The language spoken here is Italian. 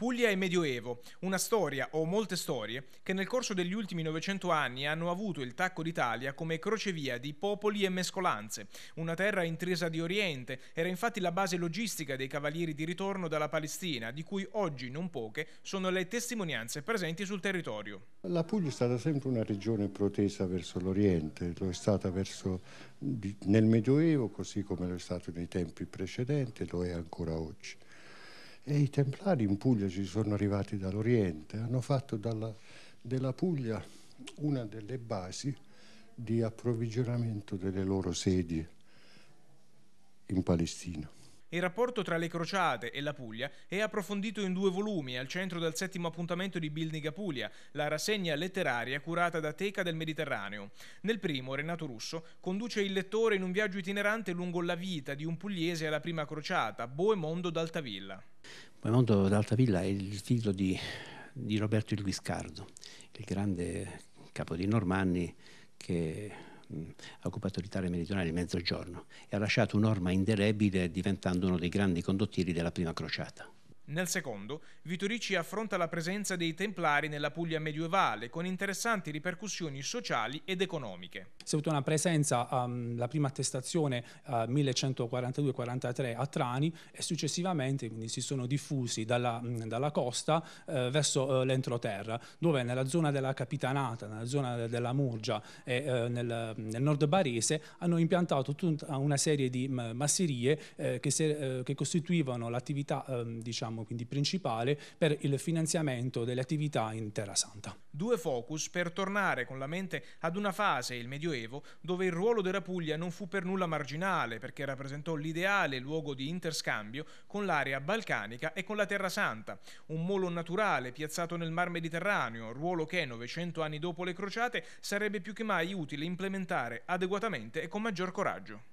Puglia e Medioevo, una storia o molte storie che nel corso degli ultimi 900 anni hanno avuto il tacco d'Italia come crocevia di popoli e mescolanze. Una terra intrisa di Oriente era infatti la base logistica dei cavalieri di ritorno dalla Palestina, di cui oggi non poche sono le testimonianze presenti sul territorio. La Puglia è stata sempre una regione protesa verso l'Oriente, lo è stata verso, nel Medioevo così come lo è stato nei tempi precedenti, lo è ancora oggi. E i templari in Puglia ci sono arrivati dall'Oriente, hanno fatto dalla, della Puglia una delle basi di approvvigionamento delle loro sedi in Palestina. Il rapporto tra le crociate e la Puglia è approfondito in due volumi al centro del settimo appuntamento di Building a Puglia, la rassegna letteraria curata da Teca del Mediterraneo. Nel primo, Renato Russo conduce il lettore in un viaggio itinerante lungo la vita di un pugliese alla prima crociata, Boemondo d'Altavilla. Boemondo d'Altavilla è il figlio di, di Roberto il Guiscardo, il grande capo dei Normanni che ha occupato l'Italia meridionale e il Mezzogiorno e ha lasciato un'orma indelebile diventando uno dei grandi condottieri della prima crociata. Nel secondo, Vitorici affronta la presenza dei Templari nella Puglia medievale, con interessanti ripercussioni sociali ed economiche. Si è avuto una presenza, um, la prima attestazione uh, eh, 1142-43 a Trani e successivamente quindi, si sono diffusi dalla, mh, mm, dalla costa uh, verso uh, l'entroterra, dove nella zona della Capitanata, nella zona della Murgia e nel, nel, nord barese hanno impiantato tutta una serie di mm, masserie che, se, che costituivano l'attività ehm, diciamo, diciamo, quindi principale per il finanziamento delle attività in Terra Santa. Due focus per tornare con la mente ad una fase, il Medioevo, dove il ruolo della Puglia non fu per nulla marginale perché rappresentò l'ideale luogo di interscambio con l'area balcanica e con la Terra Santa, un molo naturale piazzato nel Mar Mediterraneo, ruolo che 900 anni dopo le crociate sarebbe più che mai utile implementare adeguatamente e con maggior coraggio.